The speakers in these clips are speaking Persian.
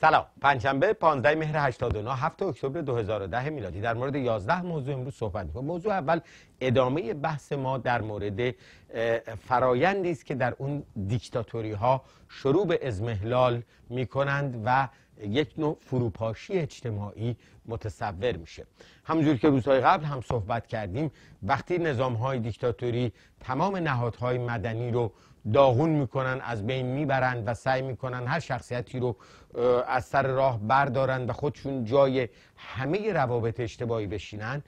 سلام پنجشنبه 15 مهر 89 7 اکتبر 2010 میلادی در مورد 11 موضوع امروز صحبت می‌کنیم موضوع اول ادامه بحث ما در مورد فرایندی است که در اون دیکتاتوری ها شروع به ازمهلال می کنند و یک نوع فروپاشی اجتماعی متصور میشه همونجور که روزهای قبل هم صحبت کردیم وقتی نظام های دیکتاتوری تمام نهادهای مدنی رو داغون میکنن از بین میبرن و سعی میکنن هر شخصیتی رو از سر راه بردارن و خودشون جای همه روابط اجتماعی بشینن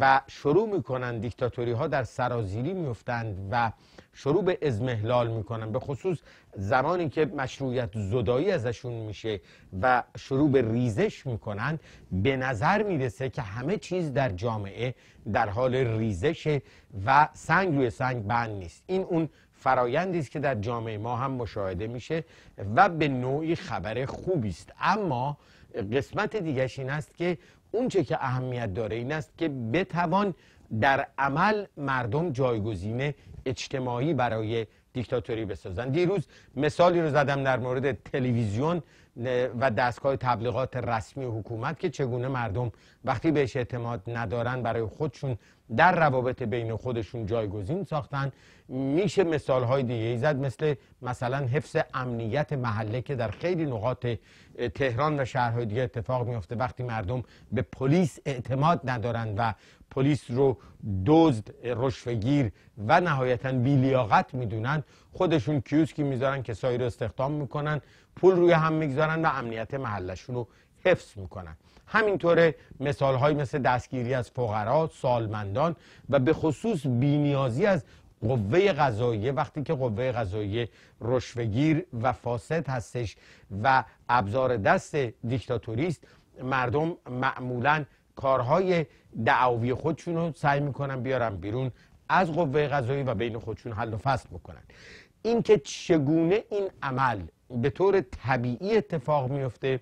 و شروع میکنن دیکتاتوری ها در سرازیری میفتند و شروع به ازمهلال میکنن به خصوص زمانی که مشروعیت زدایی ازشون میشه و شروع به ریزش میکنن به نظر میرسه که همه چیز در جامعه در حال ریزشه و سنگ روی سنگ بند نیست این اون فرایندی است که در جامعه ما هم مشاهده میشه و به نوعی خبر خوبی است اما قسمت دیگش این است که اونچه که اهمیت داره این است که بتوان در عمل مردم جایگزین اجتماعی برای دیکتاتوری بسازند. دیروز مثالی رو زدم در مورد تلویزیون و دستگاه تبلیغات رسمی حکومت که چگونه مردم وقتی بهش اعتماد ندارن برای خودشون در روابط بین خودشون جایگزین ساختن میشه مثال های دیگه ای زد مثل مثلا حفظ امنیت محله که در خیلی نقاط تهران و شهرهای دیگه اتفاق میفته وقتی مردم به پلیس اعتماد ندارن و پلیس رو دزد رشوهگیر و نهایتا بیلیاقت میدونن خودشون کیوسکی میذارن که سایر استخدام میکنن پول روی هم میگذارن و امنیت محلشون رو حفظ میکنن همینطوره مثال های مثل دستگیری از فقرا سالمندان و به خصوص بینیازی از قوه قضاییه وقتی که قوه قضاییه رشوهگیر و فاسد هستش و ابزار دست دیکتاتوریست مردم معمولا کارهای دعاوی خودشون رو سعی میکنن بیارن بیرون از قوه قضایی و بین خودشون حل و فصل بکنن اینکه چگونه این عمل به طور طبیعی اتفاق میفته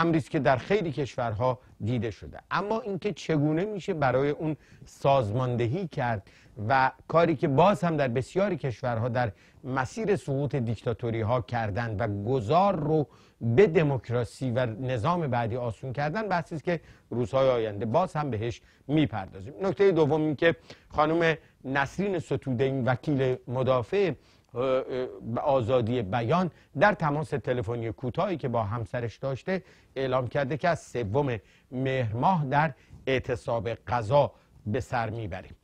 امری که در خیلی کشورها دیده شده اما اینکه چگونه میشه برای اون سازماندهی کرد و کاری که باز هم در بسیاری کشورها در مسیر سقوط دیکتاتوری ها کردن و گذار رو به دموکراسی و نظام بعدی آسون کردن بحثی است که روزهای آینده باز هم بهش میپردازیم نکته دوم این که خانم نسرین ستوده این وکیل مدافع آزادی بیان در تماس تلفنی کوتاهی که با همسرش داشته اعلام کرده که از سوم ماه در اعتصاب قضا به سر میبریم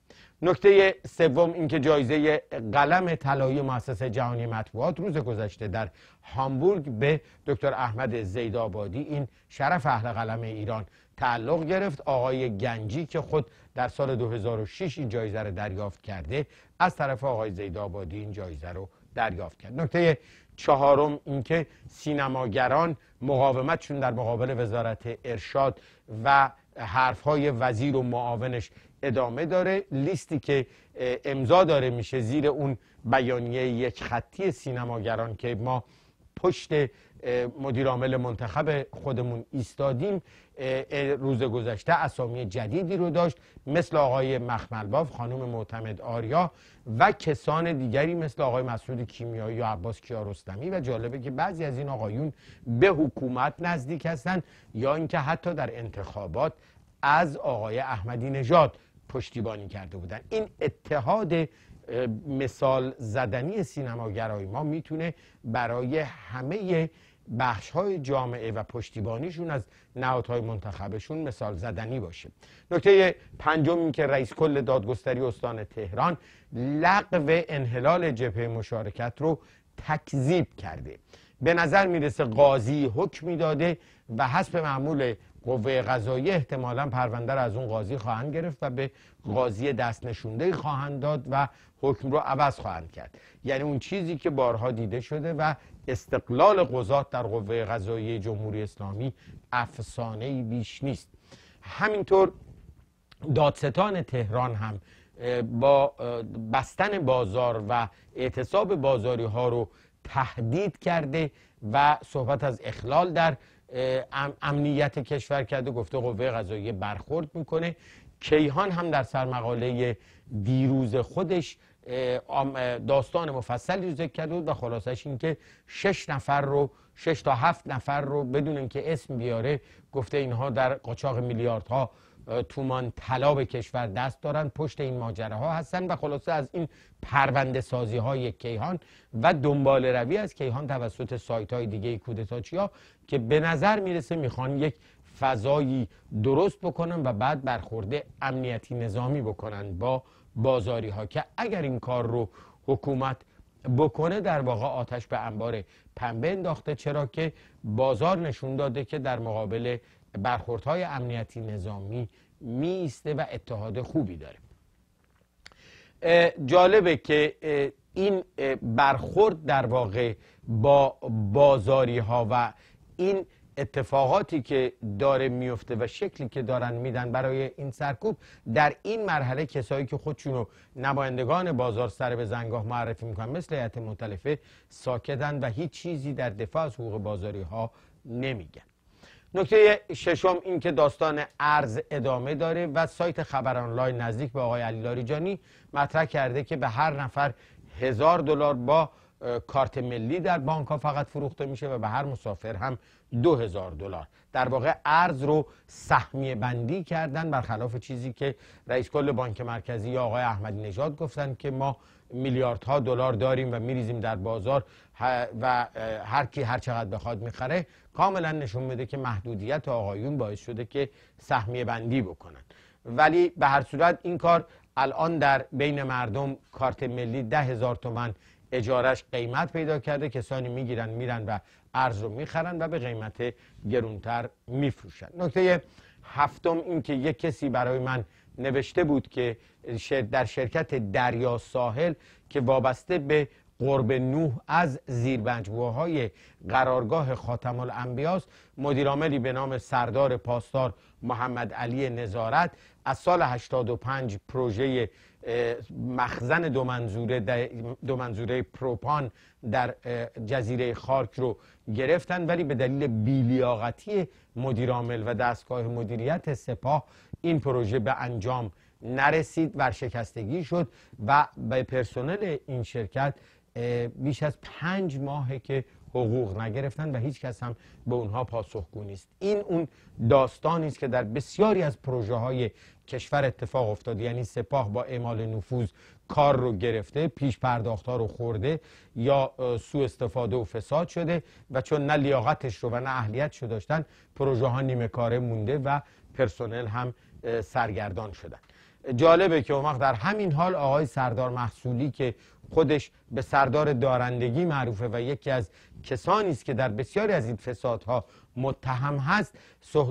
نکته سوم اینکه جایزه قلم طلایی مؤسسه جهانی مطبوعات روز گذشته در هامبورگ به دکتر احمد زیدآبادی این شرف اهل قلم ایران تعلق گرفت آقای گنجی که خود در سال 2006 این جایزه را دریافت کرده از طرف آقای آبادی این جایزه رو دریافت کرد نکته چهارم اینکه سینماگران مقاومتشون در مقابل وزارت ارشاد و حرفهای وزیر و معاونش ادامه داره لیستی که امضا داره میشه زیر اون بیانیه یک خطی سینماگران که ما پشت مدیرعامل منتخب خودمون ایستادیم روز گذشته اسامی جدیدی رو داشت مثل آقای مخملباف خانم معتمد آریا و کسان دیگری مثل آقای مسعود کیمیایی و عباس کیارستمی و جالبه که بعضی از این آقایون به حکومت نزدیک هستند یا اینکه حتی در انتخابات از آقای احمدی نژاد پشتیبانی کرده بودن این اتحاد مثال زدنی سینماگرای ما میتونه برای همه بخش های جامعه و پشتیبانیشون از نهادهای منتخبشون مثال زدنی باشه نکته این که رئیس کل دادگستری استان تهران لغو انحلال جبهه مشارکت رو تکذیب کرده به نظر میرسه قاضی حکمی داده و حسب معمول قوه قضایی احتمالا پرونده را از اون قاضی خواهند گرفت و به قاضی دست نشونده خواهند داد و حکم رو عوض خواهند کرد یعنی اون چیزی که بارها دیده شده و استقلال قضات در قوه قضایی جمهوری اسلامی افسانه بیش نیست همینطور دادستان تهران هم با بستن بازار و اعتصاب بازاری ها رو تهدید کرده و صحبت از اخلال در امنیت کشور کرده گفته قوه قضایی برخورد میکنه کیهان هم در سرمقاله دیروز خودش داستان مفصلی رو ذکر کرده بود و خلاصش اینکه شش نفر رو شش تا هفت نفر رو بدون اینکه اسم بیاره گفته اینها در قاچاق میلیاردها تومان طلا به کشور دست دارن پشت این ماجره ها هستن و خلاصه از این پرونده سازی های کیهان و دنبال روی از کیهان توسط سایت های دیگه کودتاچی ها که به نظر میرسه میخوان یک فضایی درست بکنن و بعد برخورده امنیتی نظامی بکنن با بازاری ها که اگر این کار رو حکومت بکنه در واقع آتش به انبار پنبه انداخته چرا که بازار نشون داده که در مقابل برخوردهای امنیتی نظامی میسته و اتحاد خوبی داره جالبه که این برخورد در واقع با بازاری ها و این اتفاقاتی که داره میفته و شکلی که دارن میدن برای این سرکوب در این مرحله کسایی که خودشون رو نمایندگان بازار سر به زنگاه معرفی میکنن مثل حیات متلفه ساکتن و هیچ چیزی در دفاع از حقوق بازاری ها نمیگن نکته ششم این که داستان ارز ادامه داره و سایت خبر آنلاین نزدیک به آقای علی لاریجانی مطرح کرده که به هر نفر هزار دلار با کارت ملی در بانک ها فقط فروخته میشه و به هر مسافر هم دو هزار دلار در واقع ارز رو سهمیه بندی کردن برخلاف چیزی که رئیس کل بانک مرکزی آقای احمدی نژاد گفتن که ما میلیاردها دلار داریم و میریزیم در بازار و هر کی هر چقدر بخواد میخره کاملا نشون میده که محدودیت آقایون باعث شده که سهمیه بندی بکنن ولی به هر صورت این کار الان در بین مردم کارت ملی ده هزار تومن اجارش قیمت پیدا کرده کسانی میگیرن میرن و ارز رو میخرن و به قیمت گرونتر میفروشن نکته هفتم این که یک کسی برای من نوشته بود که در شرکت دریا ساحل که وابسته به قرب نوح از های قرارگاه خاتم الانبیاس مدیرعاملی به نام سردار پاسدار محمد علی نظارت از سال 85 پروژه مخزن دو منظوره, دو منظوره پروپان در جزیره خارک رو گرفتن ولی به دلیل بیلیاقتی مدیرعامل و دستگاه مدیریت سپاه این پروژه به انجام نرسید ورشکستگی شد و به پرسنل این شرکت بیش از پنج ماهه که حقوق نگرفتن و هیچ کس هم به اونها پاسخگو نیست این اون داستانی است که در بسیاری از پروژه های کشور اتفاق افتاد یعنی سپاه با اعمال نفوذ کار رو گرفته پیش پرداخت ها رو خورده یا سوء استفاده و فساد شده و چون نه لیاقتش رو و نه اهلیتش رو داشتن پروژه ها نیمه کاره مونده و پرسنل هم سرگردان شدن جالبه که اون در همین حال آقای سردار محصولی که خودش به سردار دارندگی معروفه و یکی از کسانی است که در بسیاری از این فسادها متهم هست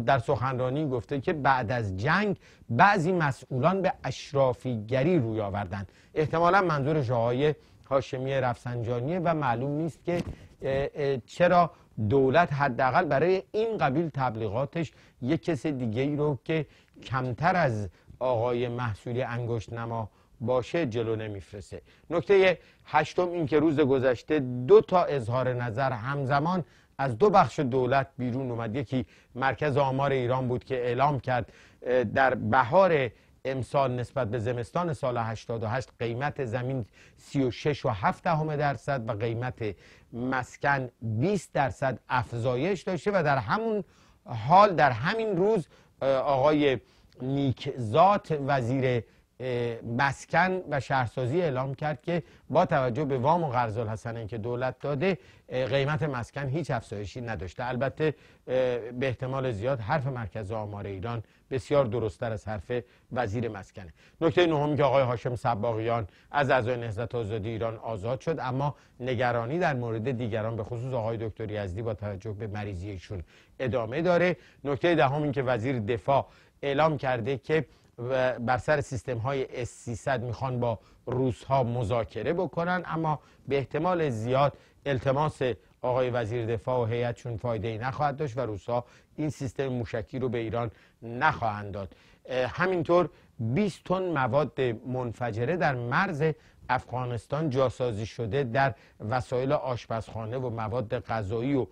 در سخنرانی گفته که بعد از جنگ بعضی مسئولان به اشرافیگری روی آوردند احتمالا منظور آقای هاشمی رفسنجانیه و معلوم نیست که چرا دولت حداقل برای این قبیل تبلیغاتش یک کس دیگه ای رو که کمتر از آقای محصولی انگشت نما باشه جلو نمیفرسه نکته هشتم این که روز گذشته دو تا اظهار نظر همزمان از دو بخش دولت بیرون اومد یکی مرکز آمار ایران بود که اعلام کرد در بهار امسال نسبت به زمستان سال 88 قیمت زمین 36 و 7 دهم درصد و قیمت مسکن 20 درصد افزایش داشته و در همون حال در همین روز آقای نیک ذات وزیر مسکن و شهرسازی اعلام کرد که با توجه به وام و قرض حسن که دولت داده قیمت مسکن هیچ افزایشی نداشته البته به احتمال زیاد حرف مرکز آمار ایران بسیار درستتر از حرف وزیر مسکنه نکته نهمی که آقای هاشم سباقیان از اعضای نهضت آزادی ایران آزاد شد اما نگرانی در مورد دیگران به خصوص آقای دکتر یزدی با توجه به مریضی ادامه داره نکته دهم که وزیر دفاع اعلام کرده که بر سر سیستم های S300 میخوان با روس ها مذاکره بکنن اما به احتمال زیاد التماس آقای وزیر دفاع و چون فایده ای نخواهد داشت و روس ها این سیستم موشکی رو به ایران نخواهند داد همینطور 20 تن مواد منفجره در مرز افغانستان جاسازی شده در وسایل آشپزخانه و مواد غذایی و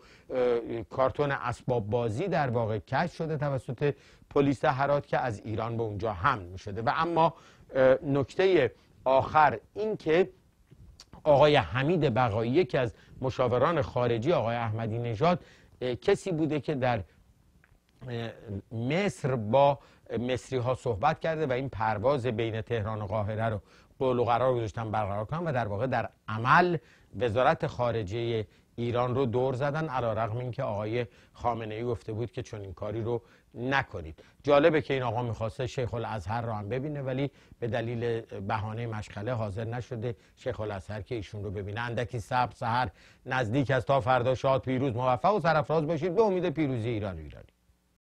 کارتون اسباب بازی در واقع کشف شده توسط پلیس هرات که از ایران به اونجا حمل می شده و اما نکته آخر این که آقای حمید بقایی که از مشاوران خارجی آقای احمدی نژاد کسی بوده که در مصر با مصری ها صحبت کرده و این پرواز بین تهران و قاهره رو قول و قرار گذاشتن برقرار کنن و در واقع در عمل وزارت خارجه ایران رو دور زدن علا رقم این که آقای خامنه ای گفته بود که چون این کاری رو نکنید جالبه که این آقا میخواسته شیخ الازهر رو هم ببینه ولی به دلیل بهانه مشغله حاضر نشده شیخ الازهر که ایشون رو ببینه اندکی صبح سهر نزدیک از تا فردا شاد پیروز موفق و سرفراز باشید به امید پیروزی ایران